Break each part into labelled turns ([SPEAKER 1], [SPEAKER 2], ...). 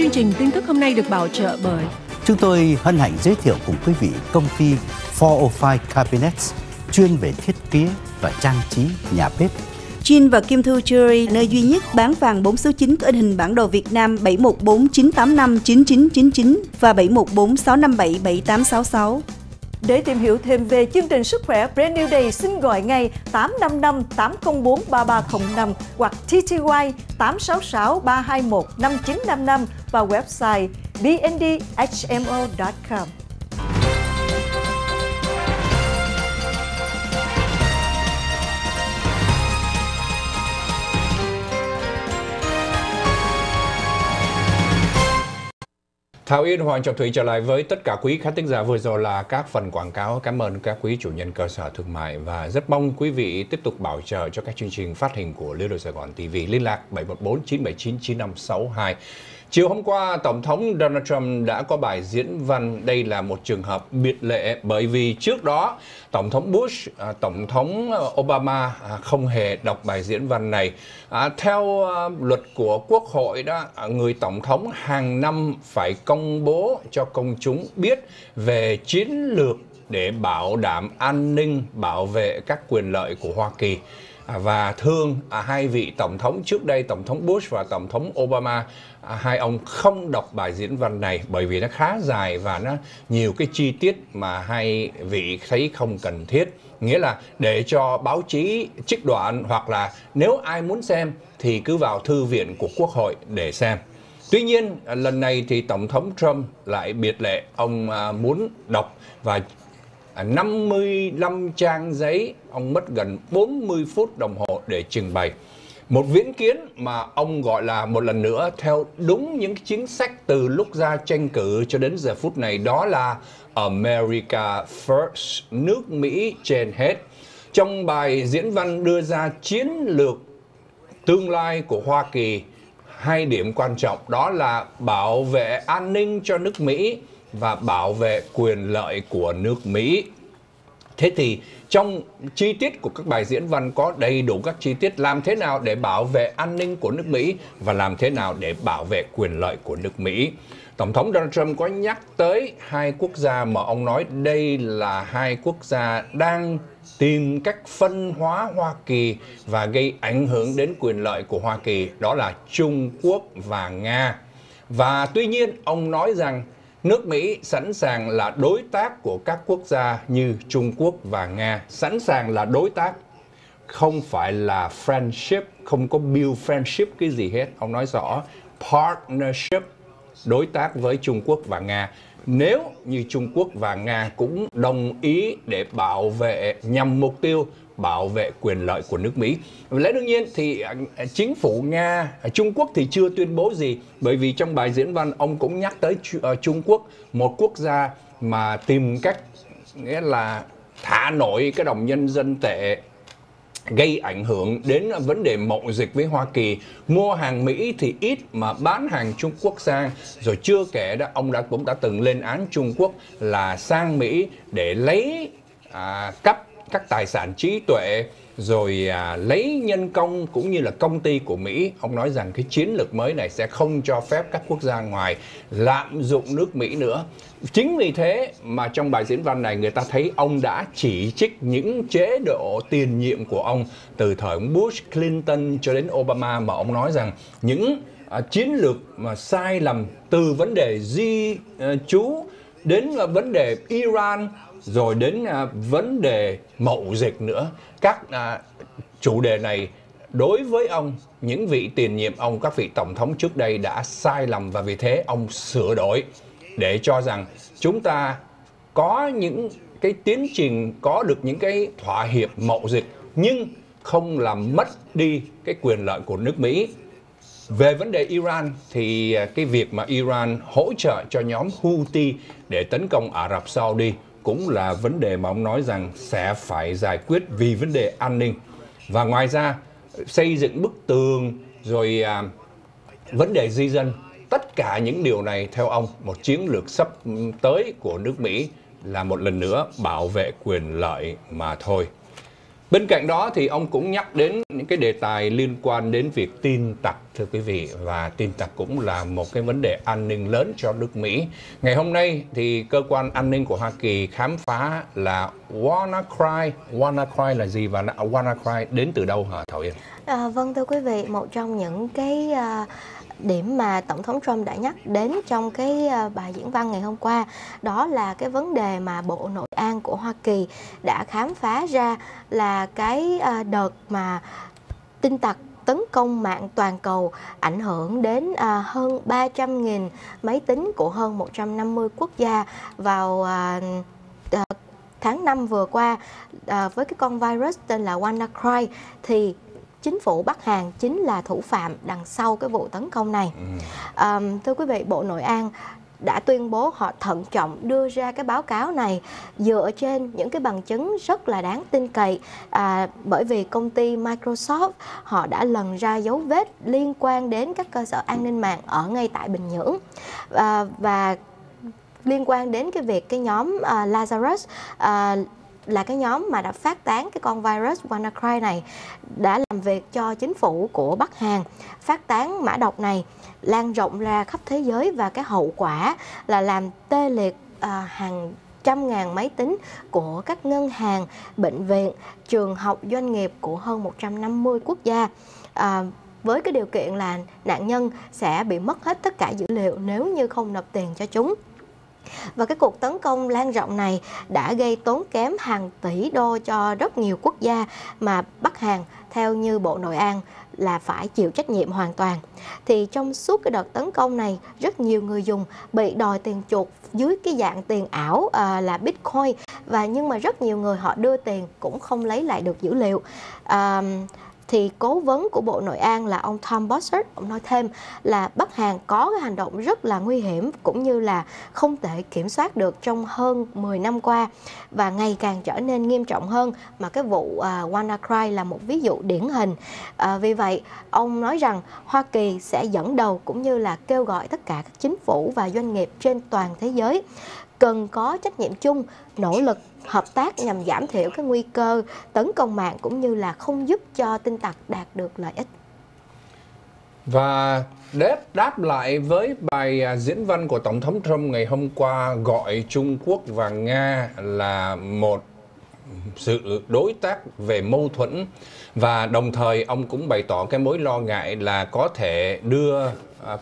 [SPEAKER 1] Chương trình tin tức hôm nay được bảo trợ bởi
[SPEAKER 2] Chúng tôi hân hạnh giới thiệu cùng quý vị công ty 405 Cabinets chuyên về thiết kế và trang trí nhà bếp.
[SPEAKER 1] Jin và Kim Thu Jewelry, nơi duy nhất bán vàng 4 số 9 có in hình
[SPEAKER 2] bản đồ Việt Nam 7149859999 và 7146577866. Để tìm hiểu thêm về chương trình sức khỏe Brand New Day, xin gọi ngay
[SPEAKER 1] 855 804 3305 hoặc TTY 866 321
[SPEAKER 2] 5955 và website bndhmo.com. Thảo Yên, Hoàng Trọng Thủy trở lại với tất cả quý khán thính giả vừa rồi là các phần quảng cáo. Cảm ơn các quý chủ nhân cơ sở thương mại và rất mong quý vị tiếp tục bảo trợ cho các chương trình phát hình của Liên đội Sài Gòn TV. Liên lạc 714 979 9562. Chiều hôm qua, Tổng thống Donald Trump đã có bài diễn văn đây là một trường hợp biệt lệ bởi vì trước đó Tổng thống Bush, à, Tổng thống Obama à, không hề đọc bài diễn văn này. À, theo luật của Quốc hội đó, người Tổng thống hàng năm phải công bố cho công chúng biết về chiến lược để bảo đảm an ninh, bảo vệ các quyền lợi của Hoa Kỳ. À, và thương à, hai vị tổng thống trước đây tổng thống Bush và tổng thống Obama à, hai ông không đọc bài diễn văn này bởi vì nó khá dài và nó nhiều cái chi tiết mà hai vị thấy không cần thiết nghĩa là để cho báo chí trích đoạn hoặc là nếu ai muốn xem thì cứ vào thư viện của quốc hội để xem Tuy nhiên, lần này thì Tổng thống Trump lại biệt lệ, ông muốn đọc và 55 à, trang giấy, ông mất gần 40 phút đồng hồ để trình bày. Một viễn kiến mà ông gọi là một lần nữa theo đúng những chính sách từ lúc ra tranh cử cho đến giờ phút này đó là America First, nước Mỹ trên hết. Trong bài diễn văn đưa ra chiến lược tương lai của Hoa Kỳ, hai điểm quan trọng đó là bảo vệ an ninh cho nước Mỹ và bảo vệ quyền lợi của nước Mỹ. Thế thì trong chi tiết của các bài diễn văn có đầy đủ các chi tiết làm thế nào để bảo vệ an ninh của nước Mỹ và làm thế nào để bảo vệ quyền lợi của nước Mỹ. Tổng thống Donald Trump có nhắc tới hai quốc gia mà ông nói đây là hai quốc gia đang tìm cách phân hóa Hoa Kỳ và gây ảnh hưởng đến quyền lợi của Hoa Kỳ, đó là Trung Quốc và Nga. Và tuy nhiên, ông nói rằng Nước Mỹ sẵn sàng là đối tác của các quốc gia như Trung Quốc và Nga, sẵn sàng là đối tác không phải là friendship, không có build friendship cái gì hết, ông nói rõ partnership đối tác với Trung Quốc và Nga. Nếu như Trung Quốc và Nga cũng đồng ý để bảo vệ nhằm mục tiêu bảo vệ quyền lợi của nước Mỹ. Lẽ đương nhiên thì à, chính phủ Nga, à, Trung Quốc thì chưa tuyên bố gì bởi vì trong bài diễn văn ông cũng nhắc tới à, Trung Quốc, một quốc gia mà tìm cách nghĩa là thả nổi cái đồng nhân dân tệ gây ảnh hưởng đến vấn đề mậu dịch với Hoa Kỳ. Mua hàng Mỹ thì ít mà bán hàng Trung Quốc sang. Rồi chưa kể đó ông đã cũng đã từng lên án Trung Quốc là sang Mỹ để lấy à, cắp các tài sản trí tuệ rồi à, lấy nhân công cũng như là công ty của Mỹ. Ông nói rằng cái chiến lược mới này sẽ không cho phép các quốc gia ngoài lạm dụng nước Mỹ nữa. Chính vì thế mà trong bài diễn văn này người ta thấy ông đã chỉ trích những chế độ tiền nhiệm của ông từ thời ông Bush, Clinton cho đến Obama mà ông nói rằng những à, chiến lược mà sai lầm từ vấn đề di à, ờ, chú đến à, vấn đề Iran rồi đến à, vấn đề mậu dịch nữa các à, chủ đề này đối với ông những vị tiền nhiệm ông các vị tổng thống trước đây đã sai lầm và vì thế ông sửa đổi để cho rằng chúng ta có những cái tiến trình có được những cái thỏa hiệp mậu dịch nhưng không làm mất đi cái quyền lợi của nước Mỹ về vấn đề Iran thì à, cái việc mà Iran hỗ trợ cho nhóm Houthi để tấn công Ả Rập Saudi cũng là vấn đề mà ông nói rằng sẽ phải giải quyết vì vấn đề an ninh. Và ngoài ra xây dựng bức tường rồi à, vấn đề di dân, tất cả những điều này theo ông một chiến lược sắp tới của nước Mỹ là một lần nữa bảo vệ quyền lợi mà thôi. Bên cạnh đó thì ông cũng nhắc đến những cái đề tài liên quan đến việc tin tặc thưa quý vị và tin tặc cũng là một cái vấn đề an ninh lớn cho nước Mỹ. Ngày hôm nay thì cơ quan an ninh của Hoa Kỳ khám phá là WannaCry. WannaCry là gì và WannaCry đến từ đâu hả Thảo Yên?
[SPEAKER 1] À, vâng thưa quý vị, một trong những cái uh điểm mà tổng thống Trump đã nhắc đến trong cái ờ, bài diễn văn ngày hôm qua đó là cái vấn đề mà bộ nội an của Hoa Kỳ đã khám phá ra là cái ờ, đợt mà tin tặc tấn công mạng toàn cầu ảnh hưởng đến à, hơn 300.000 máy tính của hơn 150 quốc gia vào tháng 5 vừa qua với cái con virus tên là WannaCry thì chính phủ Bắc Hàn chính là thủ phạm đằng sau cái vụ tấn công này. À, thưa quý vị, Bộ Nội an đã tuyên bố họ thận trọng đưa ra cái báo cáo này dựa trên những cái bằng chứng rất là đáng tin cậy à, bởi vì công ty Microsoft họ đã lần ra dấu vết liên quan đến các cơ sở an ninh mạng ở ngay tại Bình Nhưỡng à, và liên quan đến cái việc cái nhóm uh, Lazarus uh, là cái nhóm mà đã phát tán cái con virus WannaCry này đã làm việc cho chính phủ của Bắc Hàn phát tán mã độc này lan rộng ra khắp thế giới và cái hậu quả là làm tê liệt à, hàng trăm ngàn máy tính của các ngân hàng, bệnh viện, trường học, doanh nghiệp của hơn 150 quốc gia. À, với cái điều kiện là nạn nhân sẽ bị mất hết tất cả dữ liệu nếu như không nộp tiền cho chúng. Và cái cuộc tấn công lan rộng này đã gây tốn kém hàng tỷ đô cho rất nhiều quốc gia mà Bắc Hàn theo như Bộ Nội an là phải chịu trách nhiệm hoàn toàn. Thì trong suốt cái đợt tấn công này, rất nhiều người dùng bị đòi tiền chuột dưới cái dạng tiền ảo à, là Bitcoin và nhưng mà rất nhiều người họ đưa tiền cũng không lấy lại được dữ liệu. À, thì cố vấn của Bộ Nội an là ông Tom Bossert ông nói thêm là Bắc Hàn có cái hành động rất là nguy hiểm cũng như là không thể kiểm soát được trong hơn 10 năm qua và ngày càng trở nên nghiêm trọng hơn mà cái vụ uh, WannaCry là một ví dụ điển hình. À, vì vậy, ông nói rằng Hoa Kỳ sẽ dẫn đầu cũng như là kêu gọi tất cả các chính phủ và doanh nghiệp trên toàn thế giới cần có trách nhiệm chung, nỗ lực hợp tác nhằm giảm thiểu các nguy cơ tấn công mạng cũng như là không giúp cho tin tặc đạt được lợi ích.
[SPEAKER 2] Và để đáp lại với bài à, diễn văn của Tổng thống Trump ngày hôm qua gọi Trung Quốc và Nga là một sự đối tác về mâu thuẫn và đồng thời ông cũng bày tỏ cái mối lo ngại là có thể đưa à,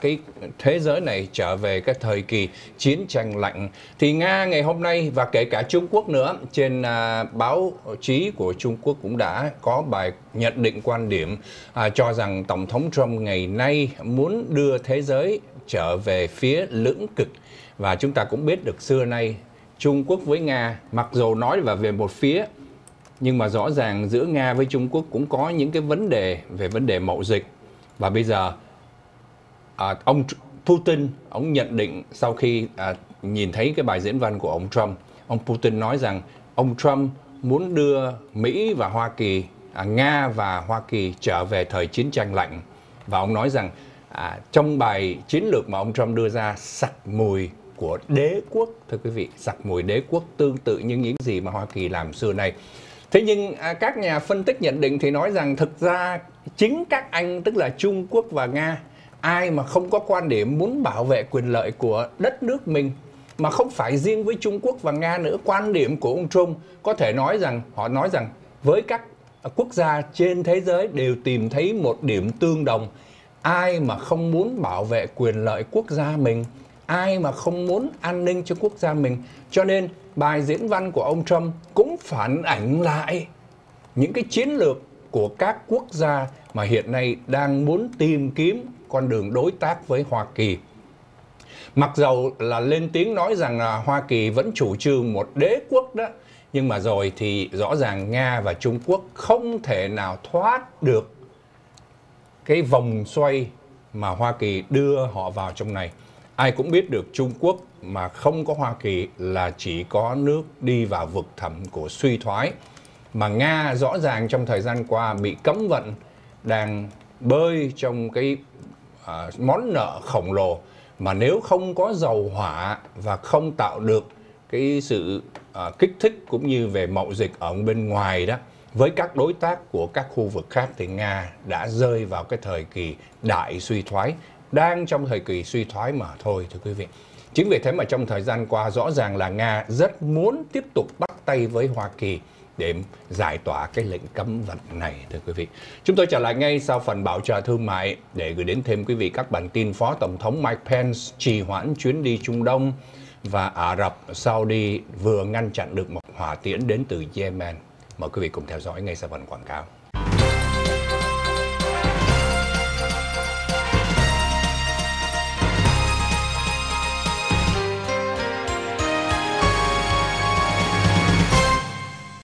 [SPEAKER 2] cái thế giới này trở về cái thời kỳ chiến tranh lạnh thì Nga ngày hôm nay và kể cả Trung Quốc nữa trên à, báo chí của Trung Quốc cũng đã có bài nhận định quan điểm à, cho rằng tổng thống Trump ngày nay muốn đưa thế giới trở về phía lưỡng cực và chúng ta cũng biết được xưa nay Trung Quốc với Nga mặc dù nói và về một phía nhưng mà rõ ràng giữa Nga với Trung Quốc cũng có những cái vấn đề về vấn đề mậu dịch và bây giờ à, ông Putin ông nhận định sau khi à, nhìn thấy cái bài diễn văn của ông Trump ông Putin nói rằng ông Trump muốn đưa Mỹ và Hoa Kỳ à, Nga và Hoa Kỳ trở về thời chiến tranh lạnh và ông nói rằng à, trong bài chiến lược mà ông Trump đưa ra sặc mùi của đế quốc thưa quý vị giặc mùi đế quốc tương tự như những gì mà Hoa Kỳ làm xưa nay. thế nhưng à, các nhà phân tích nhận định thì nói rằng thực ra chính các anh tức là Trung Quốc và Nga ai mà không có quan điểm muốn bảo vệ quyền lợi của đất nước mình mà không phải riêng với Trung Quốc và Nga nữa quan điểm của ông Trump có thể nói rằng họ nói rằng với các quốc gia trên thế giới đều tìm thấy một điểm tương đồng ai mà không muốn bảo vệ quyền lợi quốc gia mình ai mà không muốn an ninh cho quốc gia mình cho nên bài diễn văn của ông Trump cũng phản ảnh lại những cái chiến lược của các quốc gia mà hiện nay đang muốn tìm kiếm con đường đối tác với Hoa Kỳ. Mặc dầu là lên tiếng nói rằng là Hoa Kỳ vẫn chủ trương một đế quốc đó, nhưng mà rồi thì rõ ràng Nga và Trung Quốc không thể nào thoát được cái vòng xoay mà Hoa Kỳ đưa họ vào trong này ai cũng biết được Trung Quốc mà không có Hoa Kỳ là chỉ có nước đi vào vực thẳm của suy thoái. Mà Nga rõ ràng trong thời gian qua bị cấm vận đang bơi trong cái uh, món nợ khổng lồ mà nếu không có dầu hỏa và không tạo được cái sự uh, kích thích cũng như về mậu dịch ở bên ngoài đó với các đối tác của các khu vực khác thì Nga đã rơi vào cái thời kỳ đại suy thoái đang trong thời kỳ suy thoái mà thôi thưa quý vị. Chính vì thế mà trong thời gian qua rõ ràng là Nga rất muốn tiếp tục bắt tay với Hoa Kỳ để giải tỏa cái lệnh cấm vận này thưa quý vị. Chúng tôi trở lại ngay sau phần bảo trợ thương mại để gửi đến thêm quý vị các bản tin Phó Tổng thống Mike Pence trì hoãn chuyến đi Trung Đông và Ả Rập Saudi vừa ngăn chặn được một hỏa tiễn đến từ Yemen. Mời quý vị cùng theo dõi ngay sau phần quảng cáo.